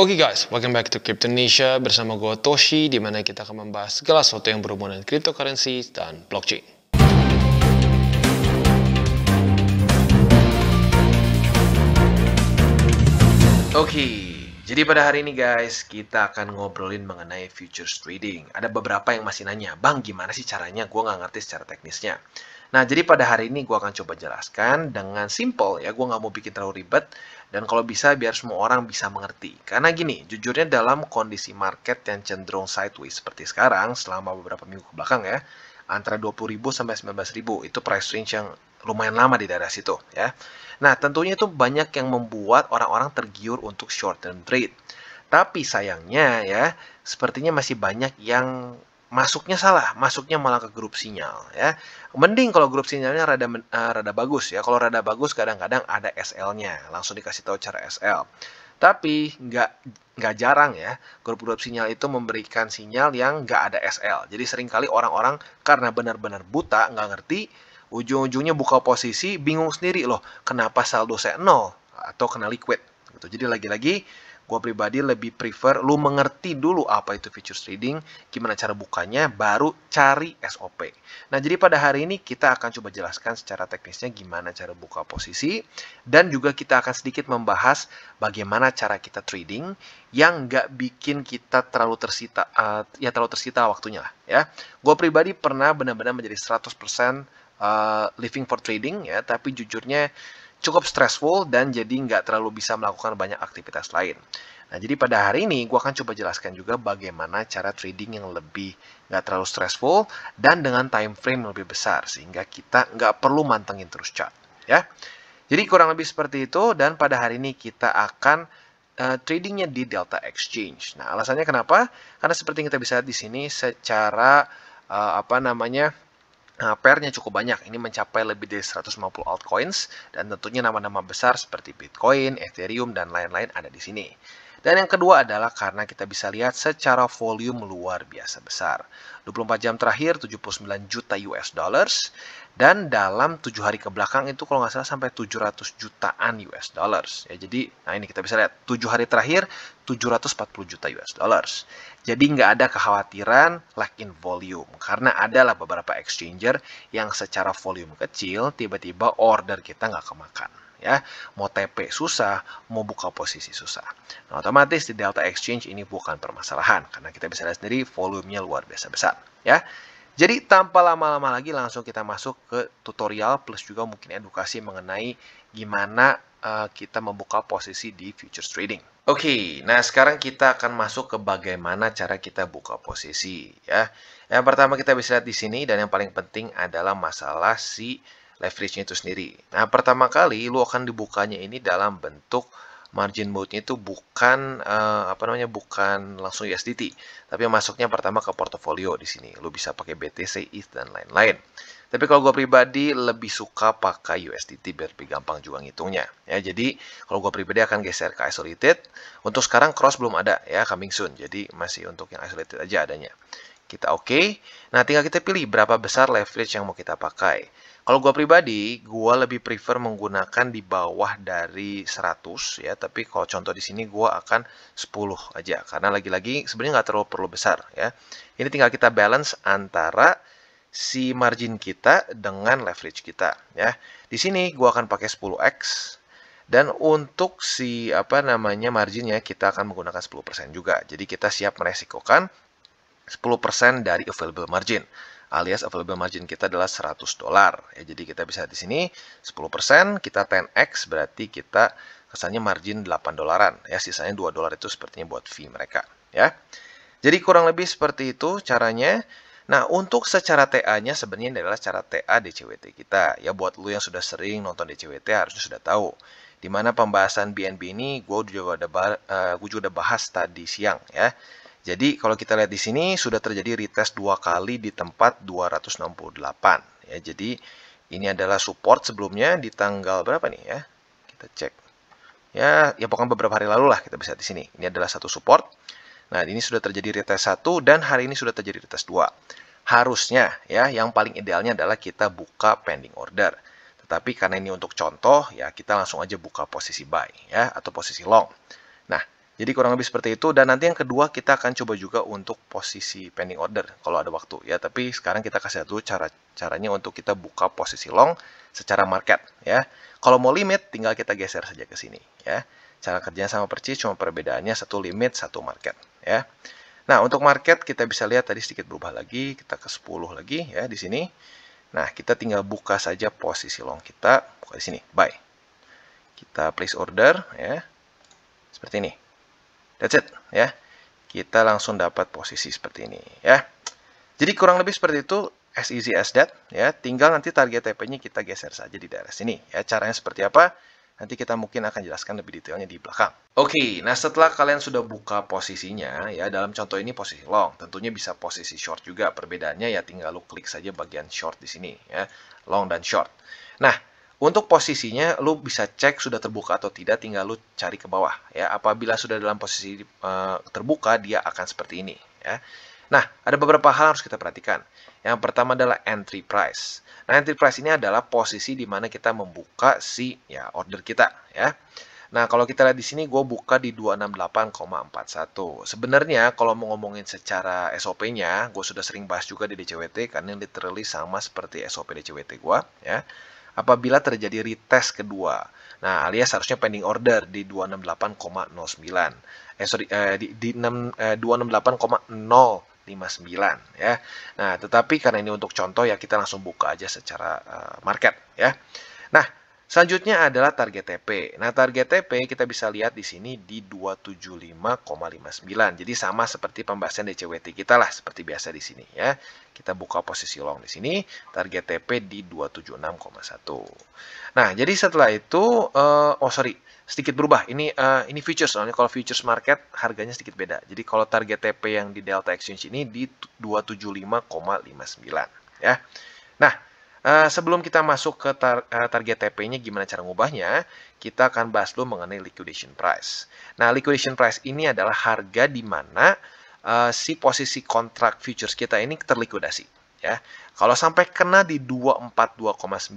Oke okay guys, welcome back to Cryptonesia bersama gue Toshi di mana kita akan membahas segala sesuatu yang berhubungan dengan cryptocurrency dan blockchain. Oke, okay, jadi pada hari ini guys, kita akan ngobrolin mengenai futures trading. Ada beberapa yang masih nanya, Bang gimana sih caranya? Gue nggak ngerti secara teknisnya. Nah, jadi pada hari ini gue akan coba jelaskan dengan simple ya, gue nggak mau bikin terlalu ribet, dan kalau bisa biar semua orang bisa mengerti. Karena gini, jujurnya dalam kondisi market yang cenderung sideways seperti sekarang selama beberapa minggu ke belakang ya, antara 20.000 sampai 19.000 itu price range yang lumayan lama di daerah situ ya. Nah, tentunya itu banyak yang membuat orang-orang tergiur untuk short term trade. Tapi sayangnya ya, sepertinya masih banyak yang masuknya salah, masuknya malah ke grup sinyal ya. Mending kalau grup sinyalnya rada uh, rada bagus ya. Kalau rada bagus kadang-kadang ada SL-nya, langsung dikasih tahu cara SL. Tapi nggak nggak jarang ya grup-grup sinyal itu memberikan sinyal yang nggak ada SL. Jadi seringkali orang-orang karena benar-benar buta nggak ngerti, ujung-ujungnya buka posisi bingung sendiri loh kenapa saldo saya nol atau kena liquid. Gitu. Jadi lagi-lagi gue pribadi lebih prefer lu mengerti dulu apa itu futures trading, gimana cara bukanya, baru cari SOP. Nah, jadi pada hari ini kita akan coba jelaskan secara teknisnya gimana cara buka posisi, dan juga kita akan sedikit membahas bagaimana cara kita trading yang nggak bikin kita terlalu tersita, uh, ya terlalu tersita waktunya lah, ya. Gue pribadi pernah benar-benar menjadi 100% uh, eh, living for trading, ya, tapi jujurnya cukup stressful dan jadi nggak terlalu bisa melakukan banyak aktivitas lain. Nah, jadi pada hari ini gue akan coba jelaskan juga bagaimana cara trading yang lebih nggak terlalu stressful dan dengan time frame lebih besar sehingga kita nggak perlu mantengin terus chart. Ya, jadi kurang lebih seperti itu dan pada hari ini kita akan uh, tradingnya di Delta Exchange. Nah, alasannya kenapa? Karena seperti yang kita bisa lihat di sini secara uh, apa namanya Nah, pernya cukup banyak, ini mencapai lebih dari 150 altcoins, dan tentunya nama-nama besar seperti Bitcoin, Ethereum, dan lain-lain ada di sini. Dan yang kedua adalah karena kita bisa lihat secara volume luar biasa besar. 24 jam terakhir 79 juta US dollars dan dalam tujuh hari kebelakang itu kalau nggak salah sampai 700 jutaan US dollars ya jadi nah ini kita bisa lihat tujuh hari terakhir 740 juta US dollars jadi nggak ada kekhawatiran lack in volume karena adalah beberapa exchanger yang secara volume kecil tiba-tiba order kita nggak kemakan ya mau TP susah mau buka posisi susah nah, otomatis di Delta Exchange ini bukan permasalahan karena kita bisa lihat sendiri volumenya luar biasa besar ya jadi tanpa lama-lama lagi langsung kita masuk ke tutorial plus juga mungkin edukasi mengenai gimana uh, kita membuka posisi di futures trading. Oke, okay, nah sekarang kita akan masuk ke bagaimana cara kita buka posisi ya. Yang pertama kita bisa lihat di sini dan yang paling penting adalah masalah si leverage-nya itu sendiri. Nah, pertama kali lu akan dibukanya ini dalam bentuk margin mode-nya itu bukan uh, apa namanya bukan langsung USDT, tapi masuknya pertama ke portofolio di sini. Lu bisa pakai BTC, ETH dan lain-lain. Tapi kalau gue pribadi lebih suka pakai USDT biar lebih gampang juga ngitungnya. Ya, jadi kalau gue pribadi akan geser ke isolated. Untuk sekarang cross belum ada ya coming soon. Jadi masih untuk yang isolated aja adanya. Kita oke. Okay. Nah, tinggal kita pilih berapa besar leverage yang mau kita pakai. Kalau gue pribadi, gue lebih prefer menggunakan di bawah dari 100 ya. Tapi kalau contoh di sini gue akan 10 aja. Karena lagi-lagi sebenarnya nggak terlalu perlu besar ya. Ini tinggal kita balance antara si margin kita dengan leverage kita ya. Di sini gue akan pakai 10x dan untuk si apa namanya marginnya kita akan menggunakan 10% juga. Jadi kita siap meresikokan 10% dari available margin alias available margin kita adalah 100 dolar. Ya, jadi kita bisa di sini 10%, kita 10x berarti kita kesannya margin 8 dolaran. Ya, sisanya 2 dolar itu sepertinya buat fee mereka. Ya, Jadi kurang lebih seperti itu caranya. Nah, untuk secara TA-nya sebenarnya adalah cara TA DCWT kita. Ya, buat lu yang sudah sering nonton DCWT harusnya sudah tahu di mana pembahasan BNB ini gue juga uh, juga udah bahas tadi siang ya jadi kalau kita lihat di sini sudah terjadi retest dua kali di tempat 268 ya. Jadi ini adalah support sebelumnya di tanggal berapa nih ya? Kita cek. Ya, ya pokoknya beberapa hari lalu lah kita bisa di sini. Ini adalah satu support. Nah, ini sudah terjadi retest satu dan hari ini sudah terjadi retest dua. Harusnya ya yang paling idealnya adalah kita buka pending order. Tetapi karena ini untuk contoh ya kita langsung aja buka posisi buy ya atau posisi long. Nah, jadi kurang lebih seperti itu dan nanti yang kedua kita akan coba juga untuk posisi pending order kalau ada waktu ya. Tapi sekarang kita kasih dulu cara caranya untuk kita buka posisi long secara market ya. Kalau mau limit tinggal kita geser saja ke sini ya. Cara kerjanya sama persis cuma perbedaannya satu limit satu market ya. Nah, untuk market kita bisa lihat tadi sedikit berubah lagi, kita ke 10 lagi ya di sini. Nah, kita tinggal buka saja posisi long kita, buka di sini, Bye. Kita place order ya. Seperti ini. That's it ya. Kita langsung dapat posisi seperti ini ya. Jadi kurang lebih seperti itu as easy as that ya. Tinggal nanti target TP-nya kita geser saja di daerah sini ya. Caranya seperti apa? Nanti kita mungkin akan jelaskan lebih detailnya di belakang. Oke, okay, nah setelah kalian sudah buka posisinya, ya dalam contoh ini posisi long, tentunya bisa posisi short juga. Perbedaannya ya tinggal lu klik saja bagian short di sini, ya long dan short. Nah, untuk posisinya, lu bisa cek sudah terbuka atau tidak, tinggal lu cari ke bawah. Ya, apabila sudah dalam posisi uh, terbuka, dia akan seperti ini. Ya. Nah, ada beberapa hal harus kita perhatikan. Yang pertama adalah entry price. Nah, entry price ini adalah posisi di mana kita membuka si ya order kita. Ya. Nah, kalau kita lihat di sini, gue buka di 268,41. Sebenarnya, kalau mau ngomongin secara SOP-nya, gue sudah sering bahas juga di DCWT, karena literally sama seperti SOP DCWT gue, ya apabila terjadi retest kedua. Nah, alias harusnya pending order di 268,09. Eh sorry eh, di, di eh, 268,0. 268,059 ya. Nah, tetapi karena ini untuk contoh ya kita langsung buka aja secara uh, market ya. Nah, Selanjutnya adalah target TP. Nah, target TP kita bisa lihat di sini di 275,59. Jadi sama seperti pembahasan DCWT kita lah seperti biasa di sini ya. Kita buka posisi long di sini, target TP di 276,1. Nah, jadi setelah itu uh, oh sorry, sedikit berubah. Ini uh, ini futures soalnya kalau futures market harganya sedikit beda. Jadi kalau target TP yang di Delta Exchange ini di 275,59 ya. Nah, Eh, sebelum kita masuk ke tar eh, target TP-nya, gimana cara ngubahnya, kita akan bahas dulu mengenai liquidation price. Nah, liquidation price ini adalah harga di mana uh, si posisi kontrak futures kita ini terlikuidasi. Ya, kalau sampai kena di 242,9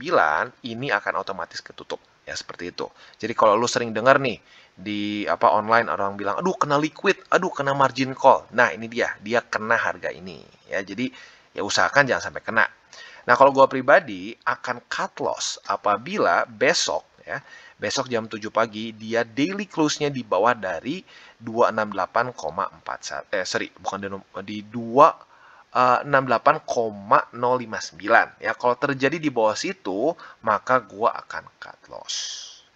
ini akan otomatis ketutup ya seperti itu. Jadi kalau lu sering dengar nih di apa online orang bilang aduh kena liquid, aduh kena margin call. Nah, ini dia, dia kena harga ini ya. Jadi ya usahakan jangan sampai kena Nah, kalau gue pribadi akan cut loss apabila besok ya, besok jam 7 pagi dia daily close-nya di bawah dari 268,41 eh sorry, bukan di 2 eh, lima 68,059 ya kalau terjadi di bawah situ maka gua akan cut loss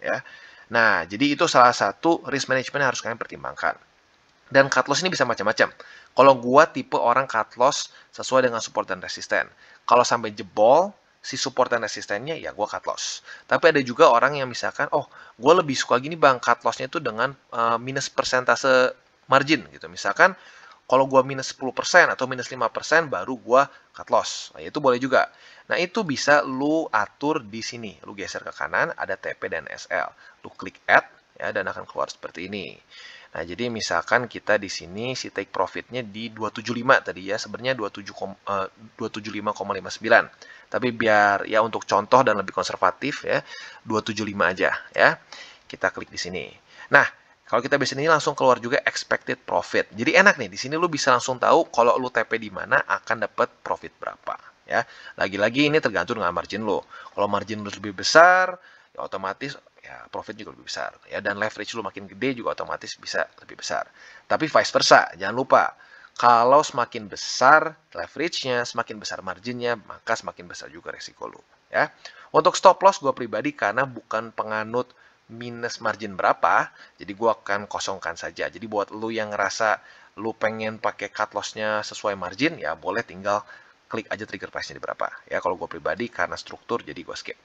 ya nah jadi itu salah satu risk management yang harus kalian pertimbangkan dan cut loss ini bisa macam-macam kalau gua tipe orang cut loss sesuai dengan support dan resisten kalau sampai jebol, si support dan resistennya ya gue cut loss. Tapi ada juga orang yang misalkan, oh gue lebih suka gini bang, cut lossnya itu dengan uh, minus persentase margin gitu. Misalkan kalau gue minus 10% atau minus 5% baru gue cut loss. Nah, itu boleh juga. Nah itu bisa lu atur di sini. Lu geser ke kanan, ada TP dan SL. Lu klik add ya dan akan keluar seperti ini. Nah, jadi misalkan kita di sini si take profitnya di 275 tadi ya, sebenarnya 27 275,59. Eh, Tapi biar ya untuk contoh dan lebih konservatif ya, 275 aja ya. Kita klik di sini. Nah, kalau kita biasanya ini langsung keluar juga expected profit. Jadi enak nih, di sini lu bisa langsung tahu kalau lu TP di mana akan dapat profit berapa ya. Lagi-lagi ini tergantung dengan margin lu. Kalau margin lu lebih besar, ya otomatis ya profit juga lebih besar gitu ya dan leverage lu makin gede juga otomatis bisa lebih besar tapi vice versa jangan lupa kalau semakin besar leverage-nya semakin besar marginnya maka semakin besar juga resiko lu ya untuk stop loss gue pribadi karena bukan penganut minus margin berapa jadi gue akan kosongkan saja jadi buat lu yang ngerasa lu pengen pakai cut loss-nya sesuai margin ya boleh tinggal klik aja trigger price-nya di berapa. Ya kalau gue pribadi karena struktur jadi gue skip.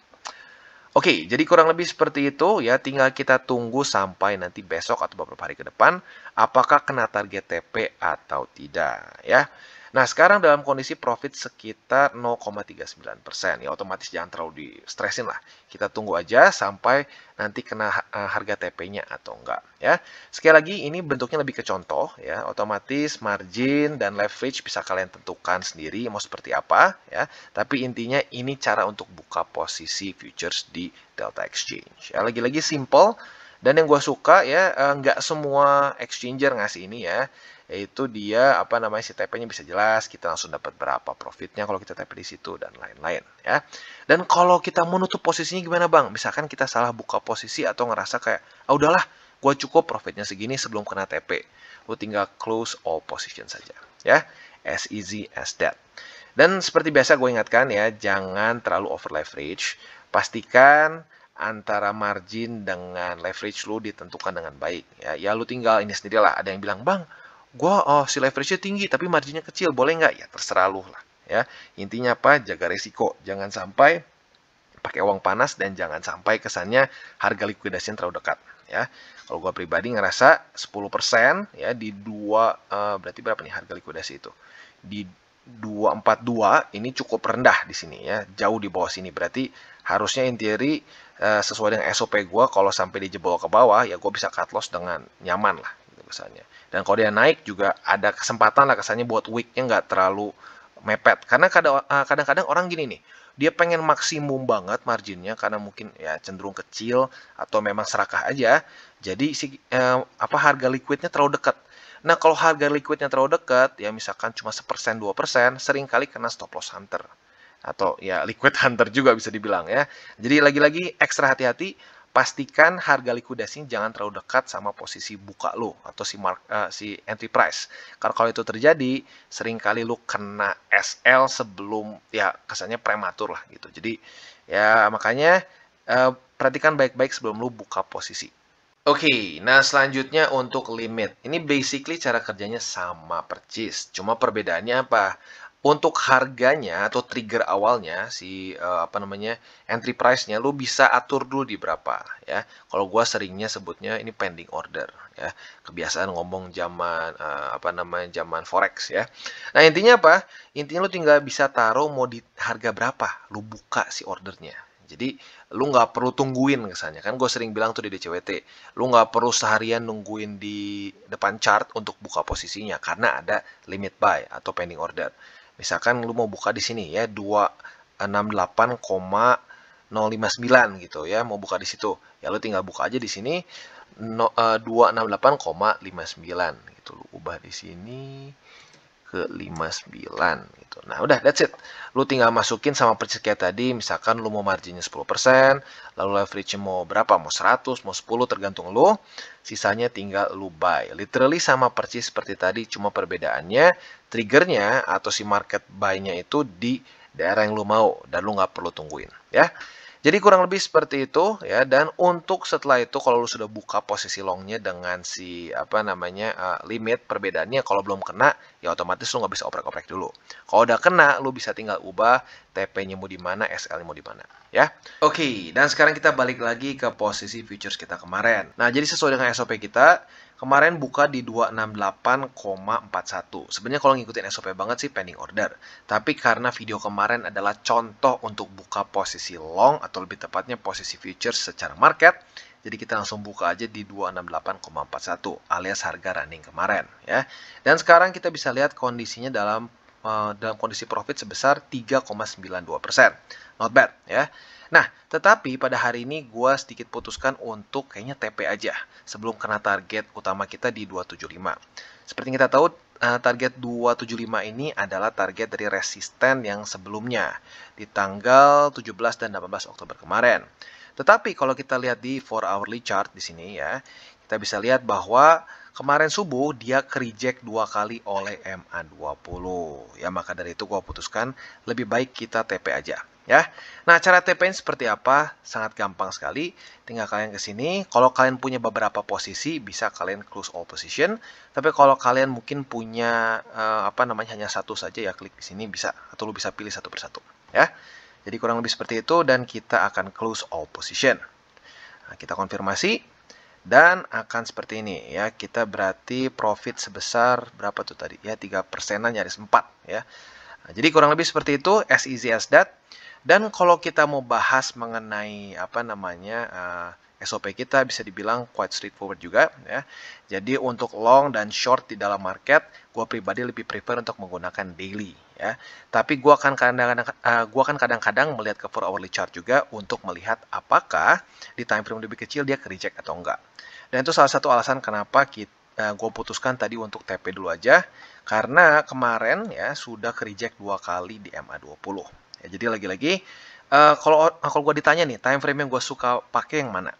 Oke, jadi kurang lebih seperti itu ya. Tinggal kita tunggu sampai nanti besok atau beberapa hari ke depan apakah kena target TP atau tidak ya. Nah, sekarang dalam kondisi profit sekitar 0,39%. persen Ya, otomatis jangan terlalu di stressin lah. Kita tunggu aja sampai nanti kena eh, harga TP-nya atau enggak. Ya, sekali lagi ini bentuknya lebih ke contoh. Ya, otomatis margin dan leverage bisa kalian tentukan sendiri mau seperti apa. Ya, tapi intinya ini cara untuk buka posisi futures di Delta Exchange. Ya, lagi-lagi simple dan yang gue suka ya, eh, nggak semua exchanger ngasih ini ya, yaitu dia apa namanya si TP-nya bisa jelas, kita langsung dapat berapa profitnya kalau kita TP di situ dan lain-lain ya. Dan kalau kita menutup posisinya gimana bang? Misalkan kita salah buka posisi atau ngerasa kayak, ah udahlah, gue cukup profitnya segini sebelum kena TP. Lu tinggal close all position saja ya, as easy as that. Dan seperti biasa gue ingatkan ya, jangan terlalu over leverage. Pastikan antara margin dengan leverage lo ditentukan dengan baik. Ya, ya lu tinggal ini sendirilah. Ada yang bilang, bang, gua oh si leverage-nya tinggi tapi marginnya kecil, boleh nggak? Ya terserah lo lah. Ya, intinya apa? Jaga resiko. Jangan sampai pakai uang panas dan jangan sampai kesannya harga yang terlalu dekat. Ya, kalau gua pribadi ngerasa 10% ya di dua uh, berarti berapa nih harga likuidasi itu? Di 242 ini cukup rendah di sini ya, jauh di bawah sini. Berarti harusnya in theory eh, sesuai dengan SOP gue kalau sampai di jebol ke bawah ya gue bisa cut loss dengan nyaman lah gitu kesannya. Dan kalau dia naik juga ada kesempatan lah kesannya buat weeknya nggak terlalu mepet. Karena eh, kadang-kadang orang gini nih, dia pengen maksimum banget marginnya karena mungkin ya cenderung kecil atau memang serakah aja. Jadi si eh, apa harga liquidnya terlalu dekat Nah, kalau harga liquidnya terlalu dekat, ya misalkan cuma 1%, 2%, seringkali kena stop loss hunter. Atau ya liquid hunter juga bisa dibilang ya. Jadi lagi-lagi ekstra hati-hati, pastikan harga likuidasi jangan terlalu dekat sama posisi buka lo atau si mark uh, si entry price. Karena kalau itu terjadi, seringkali lo kena SL sebelum ya kesannya prematur lah gitu. Jadi ya makanya uh, perhatikan baik-baik sebelum lo buka posisi. Oke, okay, nah selanjutnya untuk limit. Ini basically cara kerjanya sama persis, cuma perbedaannya apa? Untuk harganya atau trigger awalnya si uh, apa namanya entry price-nya lu bisa atur dulu di berapa ya. Kalau gua seringnya sebutnya ini pending order ya. Kebiasaan ngomong zaman uh, apa namanya zaman forex ya. Nah, intinya apa? Intinya lu tinggal bisa taruh mau di harga berapa, lu buka si ordernya. Jadi lu nggak perlu tungguin kesannya kan gue sering bilang tuh di DCWT lu nggak perlu seharian nungguin di depan chart untuk buka posisinya karena ada limit buy atau pending order misalkan lu mau buka di sini ya 268,059 gitu ya mau buka di situ ya lu tinggal buka aja di sini no, uh, eh, 268,59 gitu lu ubah di sini ke 59 gitu. Nah, udah that's it. Lu tinggal masukin sama persis kayak tadi, misalkan lu mau marginnya 10%, lalu leverage mau berapa? Mau 100, mau 10 tergantung lu. Sisanya tinggal lu buy. Literally sama persis seperti tadi, cuma perbedaannya triggernya atau si market buy-nya itu di daerah yang lu mau dan lu nggak perlu tungguin, ya. Jadi kurang lebih seperti itu ya dan untuk setelah itu kalau lu sudah buka posisi longnya dengan si apa namanya uh, limit perbedaannya kalau belum kena ya otomatis lu nggak bisa oprek-oprek dulu. Kalau udah kena lu bisa tinggal ubah TP-nya mau di mana, SL-nya mau di mana ya. Oke, okay, dan sekarang kita balik lagi ke posisi futures kita kemarin. Nah, jadi sesuai dengan SOP kita kemarin buka di 268,41. Sebenarnya kalau ngikutin SOP banget sih pending order. Tapi karena video kemarin adalah contoh untuk buka posisi long atau lebih tepatnya posisi futures secara market, jadi kita langsung buka aja di 268,41 alias harga running kemarin ya. Dan sekarang kita bisa lihat kondisinya dalam Eh, dalam kondisi profit sebesar 3,92%. Not bad ya. Nah, tetapi pada hari ini gue sedikit putuskan untuk kayaknya TP aja sebelum kena target utama kita di 275. Seperti kita tahu, eh, target 275 ini adalah target dari resisten yang sebelumnya di tanggal 17 dan 18 Oktober kemarin. Tetapi kalau kita lihat di 4 hourly chart di sini ya, kita bisa lihat bahwa kemarin subuh dia kerijek dua kali oleh MA20. Ya maka dari itu gue putuskan lebih baik kita TP aja. Ya, nah cara TP seperti apa? Sangat gampang sekali. Tinggal kalian ke sini. Kalau kalian punya beberapa posisi, bisa kalian close all position. Tapi kalau kalian mungkin punya uh, apa namanya hanya satu saja ya klik di sini bisa atau lu bisa pilih satu persatu. Ya, jadi kurang lebih seperti itu dan kita akan close all position. Nah, kita konfirmasi dan akan seperti ini ya kita berarti profit sebesar berapa tuh tadi ya tiga persenan nyaris 4 ya nah, jadi kurang lebih seperti itu as easy as that dan kalau kita mau bahas mengenai apa namanya uh, eh, SOP kita bisa dibilang quite straightforward juga ya. Jadi untuk long dan short di dalam market, gue pribadi lebih prefer untuk menggunakan daily ya. Tapi gua akan kadang-kadang uh, gua akan kadang-kadang melihat ke four hourly chart juga untuk melihat apakah di time frame lebih kecil dia ke reject atau enggak. Dan itu salah satu alasan kenapa kita eh, gue putuskan tadi untuk TP dulu aja karena kemarin ya sudah ke reject dua kali di MA20. Ya, jadi lagi-lagi uh, kalau nah, kalau gue ditanya nih time frame yang gue suka pakai yang mana?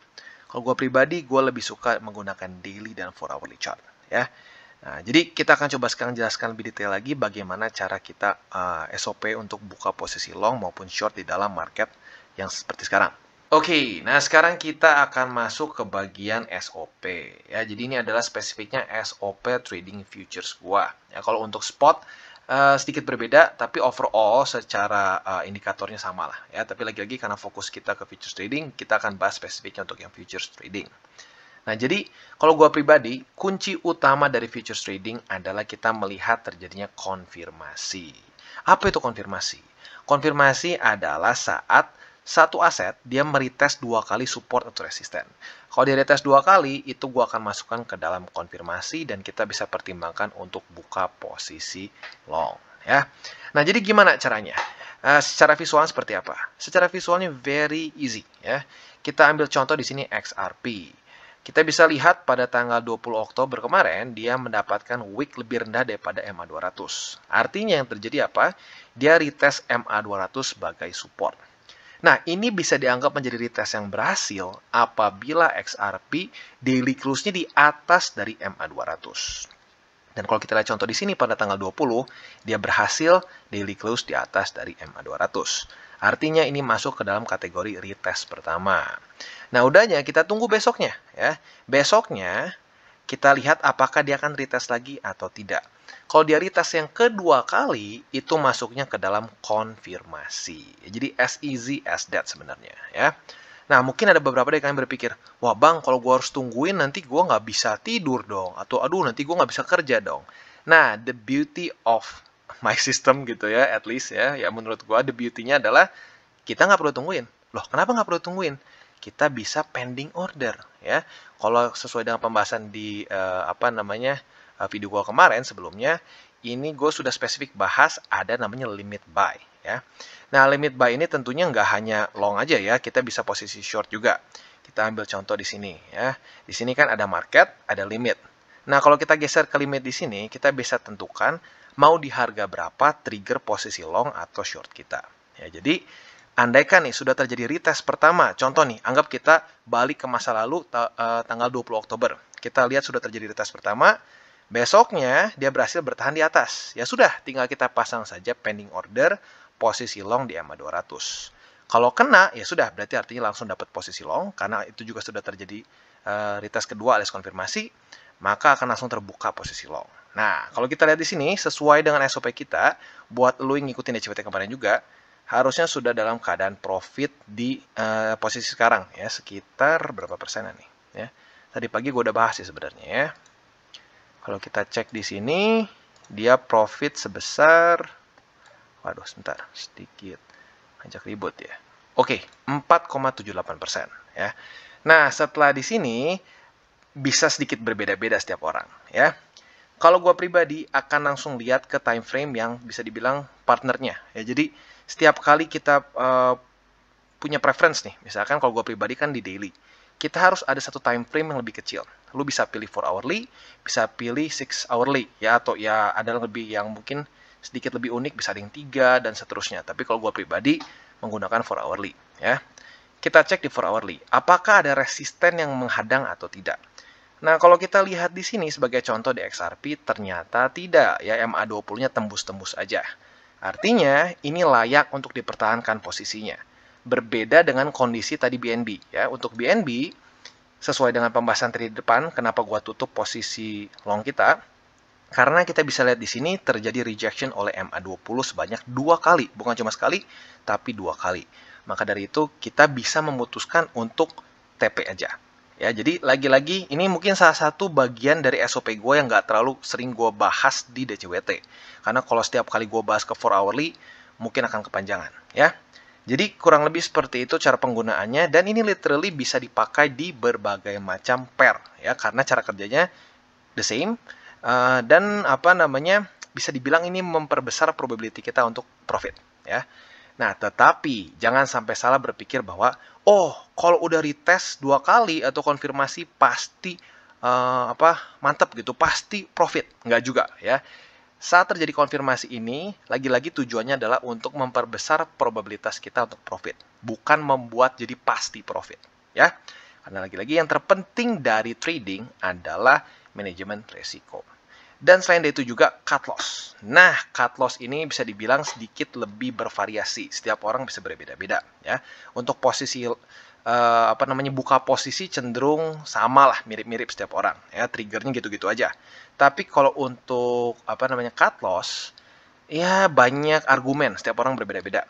Kalau gue pribadi, gue lebih suka menggunakan daily dan 4 hourly chart. Ya, Nah, jadi kita akan coba sekarang jelaskan lebih detail lagi bagaimana cara kita uh, eh, SOP untuk buka posisi long maupun short di dalam market yang seperti sekarang. Oke, okay, nah sekarang kita akan masuk ke bagian SOP. Ya, jadi ini adalah spesifiknya SOP trading futures gua. Ya, kalau untuk spot uh, sedikit berbeda, tapi overall secara uh, indikatornya sama lah. Ya, tapi lagi-lagi karena fokus kita ke futures trading, kita akan bahas spesifiknya untuk yang futures trading. Nah, jadi kalau gue pribadi, kunci utama dari futures trading adalah kita melihat terjadinya konfirmasi. Apa itu konfirmasi? Konfirmasi adalah saat satu aset dia meretest dua kali support atau resisten. Kalau dia retest dua kali, itu gue akan masukkan ke dalam konfirmasi dan kita bisa pertimbangkan untuk buka posisi long. Ya, nah jadi gimana caranya? Uh, secara visual seperti apa? Secara visualnya very easy ya. Kita ambil contoh di sini XRP. Kita bisa lihat pada tanggal 20 Oktober kemarin dia mendapatkan wick lebih rendah daripada MA 200. Artinya yang terjadi apa? Dia retest MA 200 sebagai support. Nah, ini bisa dianggap menjadi retest yang berhasil apabila XRP daily close-nya di atas dari MA 200. Dan kalau kita lihat contoh di sini pada tanggal 20, dia berhasil daily close di atas dari MA 200. Artinya ini masuk ke dalam kategori retest pertama. Nah, udahnya kita tunggu besoknya ya. Besoknya kita lihat apakah dia akan retest lagi atau tidak. Kalau dia retest yang kedua kali, itu masuknya ke dalam konfirmasi. Jadi as easy as that sebenarnya ya. Nah, mungkin ada beberapa dari kalian berpikir, wah bang, kalau gue harus tungguin nanti gue nggak bisa tidur dong, atau aduh nanti gue nggak bisa kerja dong. Nah, the beauty of my system gitu ya at least ya ya menurut gue the beauty-nya adalah kita nggak perlu tungguin loh kenapa nggak perlu tungguin kita bisa pending order ya kalau sesuai dengan pembahasan di uh, apa namanya uh, video gue kemarin sebelumnya ini gue sudah spesifik bahas ada namanya limit buy ya. Nah limit buy ini tentunya nggak hanya long aja ya, kita bisa posisi short juga. Kita ambil contoh di sini ya. Di sini kan ada market, ada limit. Nah kalau kita geser ke limit di sini, kita bisa tentukan mau di harga berapa trigger posisi long atau short kita. Ya, jadi andaikan nih sudah terjadi retest pertama, contoh nih, anggap kita balik ke masa lalu ta uh, tanggal 20 Oktober. Kita lihat sudah terjadi retest pertama, besoknya dia berhasil bertahan di atas. Ya sudah, tinggal kita pasang saja pending order posisi long di EMA 200. Kalau kena, ya sudah, berarti artinya langsung dapat posisi long, karena itu juga sudah terjadi uh, retest kedua alias konfirmasi maka akan langsung terbuka posisi long. Nah, kalau kita lihat di sini, sesuai dengan SOP kita, buat lo yang ngikutin DCPT kemarin juga, harusnya sudah dalam keadaan profit di uh, posisi sekarang ya, sekitar berapa persen nih ya. Tadi pagi gue udah bahas sih sebenarnya ya. Kalau kita cek di sini, dia profit sebesar, waduh sebentar, sedikit, ajak ribut ya. Oke, okay, 4,78 persen ya. Nah, setelah di sini, bisa sedikit berbeda-beda setiap orang ya. Kalau gue pribadi akan langsung lihat ke time frame yang bisa dibilang partnernya ya. Jadi setiap kali kita uh, punya preference nih, misalkan kalau gue pribadi kan di daily, kita harus ada satu time frame yang lebih kecil. Lu bisa pilih 4 hourly, bisa pilih 6 hourly ya atau ya ada yang lebih yang mungkin sedikit lebih unik bisa ada yang tiga dan seterusnya. Tapi kalau gue pribadi menggunakan 4 hourly ya kita cek di 4 hourly, apakah ada resisten yang menghadang atau tidak. Nah, kalau kita lihat di sini sebagai contoh di XRP, ternyata tidak. Ya, MA20-nya tembus-tembus aja. Artinya, ini layak untuk dipertahankan posisinya. Berbeda dengan kondisi tadi BNB. Ya, untuk BNB, sesuai dengan pembahasan tadi di depan, kenapa gua tutup posisi long kita, karena kita bisa lihat di sini terjadi rejection oleh MA20 sebanyak dua kali, bukan cuma sekali, tapi dua kali. Maka dari itu kita bisa memutuskan untuk TP aja. Ya, jadi lagi-lagi ini mungkin salah satu bagian dari SOP gue yang nggak terlalu sering gue bahas di DCWT. Karena kalau setiap kali gue bahas ke 4 hourly, mungkin akan kepanjangan. Ya, jadi kurang lebih seperti itu cara penggunaannya dan ini literally bisa dipakai di berbagai macam pair ya karena cara kerjanya the same Eh, dan apa namanya bisa dibilang ini memperbesar probability kita untuk profit ya. Nah, tetapi jangan sampai salah berpikir bahwa oh, kalau udah retest dua kali atau konfirmasi pasti uh, apa mantap gitu, pasti profit. Nggak juga ya. Saat terjadi konfirmasi ini, lagi-lagi tujuannya adalah untuk memperbesar probabilitas kita untuk profit, bukan membuat jadi pasti profit, ya. Karena lagi-lagi yang terpenting dari trading adalah manajemen risiko. Dan selain itu juga cut loss. Nah, cut loss ini bisa dibilang sedikit lebih bervariasi. Setiap orang bisa berbeda-beda ya. Untuk posisi eh, apa namanya buka posisi cenderung sama lah mirip-mirip setiap orang ya triggernya gitu-gitu aja tapi kalau untuk apa namanya cut loss ya banyak argumen setiap orang berbeda-beda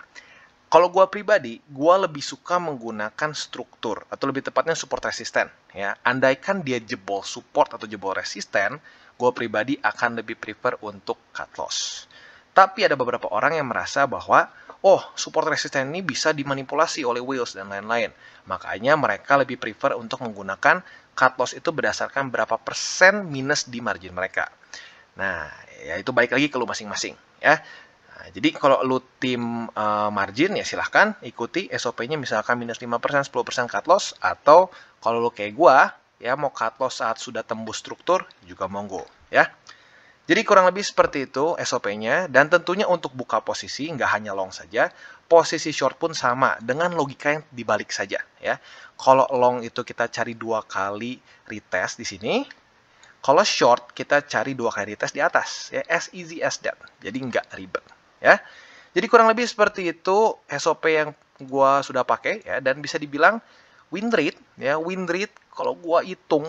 kalau gue pribadi, gue lebih suka menggunakan struktur atau lebih tepatnya support resisten. Ya, andaikan dia jebol support atau jebol resisten, gue pribadi akan lebih prefer untuk cut loss. Tapi ada beberapa orang yang merasa bahwa oh support resisten ini bisa dimanipulasi oleh wheels dan lain-lain. Makanya mereka lebih prefer untuk menggunakan cut loss itu berdasarkan berapa persen minus di margin mereka. Nah, ya itu balik lagi ke lu masing-masing ya. Nah, jadi kalau lu tim uh, margin ya silahkan ikuti SOP-nya misalkan minus 5%, 10% cut loss atau kalau lu kayak gua ya mau cut loss saat sudah tembus struktur juga monggo ya. Jadi kurang lebih seperti itu SOP-nya dan tentunya untuk buka posisi nggak hanya long saja, posisi short pun sama dengan logika yang dibalik saja ya. Kalau long itu kita cari dua kali retest di sini, kalau short kita cari dua kali retest di atas ya as easy as that. Jadi nggak ribet ya. Jadi kurang lebih seperti itu SOP yang gua sudah pakai ya dan bisa dibilang win rate ya win rate kalau gua hitung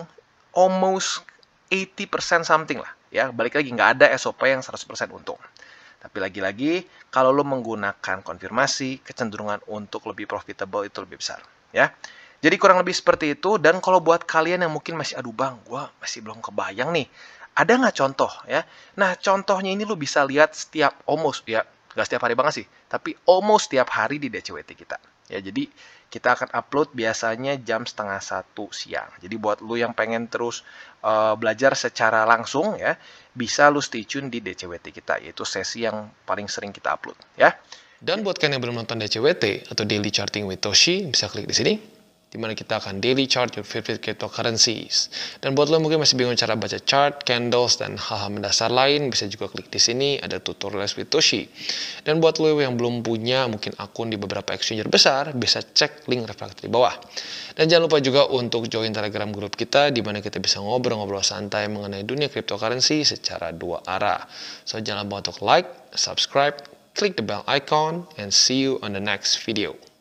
almost 80% something lah ya balik lagi nggak ada SOP yang 100% untung. Tapi lagi-lagi kalau lo menggunakan konfirmasi kecenderungan untuk lebih profitable itu lebih besar ya. Jadi kurang lebih seperti itu dan kalau buat kalian yang mungkin masih aduh bang, gua masih belum kebayang nih ada nggak contoh ya? Nah contohnya ini lu bisa lihat setiap almost ya, nggak setiap hari banget sih, tapi almost setiap hari di DCWT kita. Ya jadi kita akan upload biasanya jam setengah satu siang. Jadi buat lu yang pengen terus uh, belajar secara langsung ya, bisa lu stay tune di DCWT kita, yaitu sesi yang paling sering kita upload ya. Dan buat kalian yang belum nonton DCWT atau Daily Charting with Toshi, bisa klik di sini di mana kita akan daily chart your favorite cryptocurrencies. Dan buat lo mungkin masih bingung cara baca chart, candles, dan hal-hal mendasar lain, bisa juga klik di sini, ada tutorial Toshi. Dan buat lo yang belum punya mungkin akun di beberapa exchanger besar, bisa cek link referensi di bawah. Dan jangan lupa juga untuk join telegram grup kita, di mana kita bisa ngobrol-ngobrol santai mengenai dunia cryptocurrency secara dua arah. So jangan lupa untuk like, subscribe, click the bell icon, and see you on the next video.